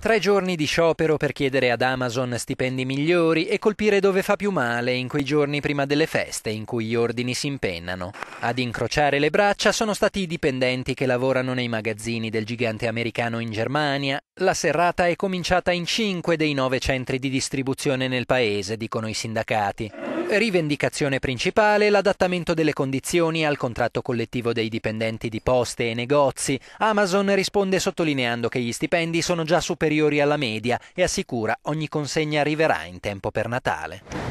Tre giorni di sciopero per chiedere ad Amazon stipendi migliori e colpire dove fa più male in quei giorni prima delle feste in cui gli ordini si impennano. Ad incrociare le braccia sono stati i dipendenti che lavorano nei magazzini del gigante americano in Germania. La serrata è cominciata in cinque dei nove centri di distribuzione nel paese, dicono i sindacati. Rivendicazione principale l'adattamento delle condizioni al contratto collettivo dei dipendenti di poste e negozi. Amazon risponde sottolineando che gli stipendi sono già superiori alla media e assicura ogni consegna arriverà in tempo per Natale.